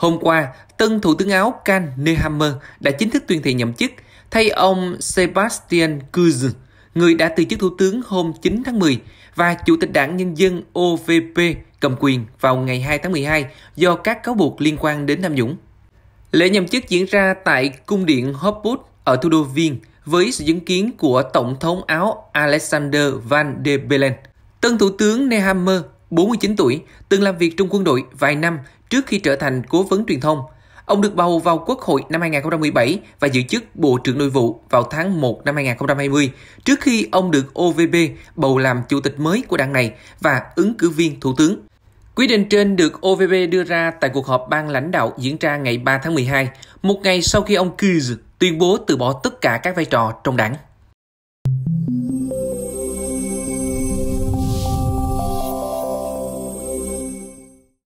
Hôm qua, tân Thủ tướng Áo Can Nehammer đã chính thức tuyên thệ nhậm chức thay ông Sebastian Kurz, người đã từ chức Thủ tướng hôm 9 tháng 10 và Chủ tịch Đảng Nhân dân OVP cầm quyền vào ngày 2 tháng 12 do các cáo buộc liên quan đến tham nhũng. Lễ nhậm chức diễn ra tại cung điện Hofburg ở thủ đô Viên với sự chứng kiến của Tổng thống Áo Alexander Van der Bellen. Tân Thủ tướng Nehammer 49 tuổi, từng làm việc trong quân đội vài năm trước khi trở thành cố vấn truyền thông. Ông được bầu vào Quốc hội năm 2017 và giữ chức Bộ trưởng Nội vụ vào tháng 1 năm 2020, trước khi ông được OVB bầu làm chủ tịch mới của đảng này và ứng cử viên thủ tướng. Quyết định trên được OVB đưa ra tại cuộc họp ban lãnh đạo diễn ra ngày 3 tháng 12, một ngày sau khi ông Kuz tuyên bố từ bỏ tất cả các vai trò trong đảng.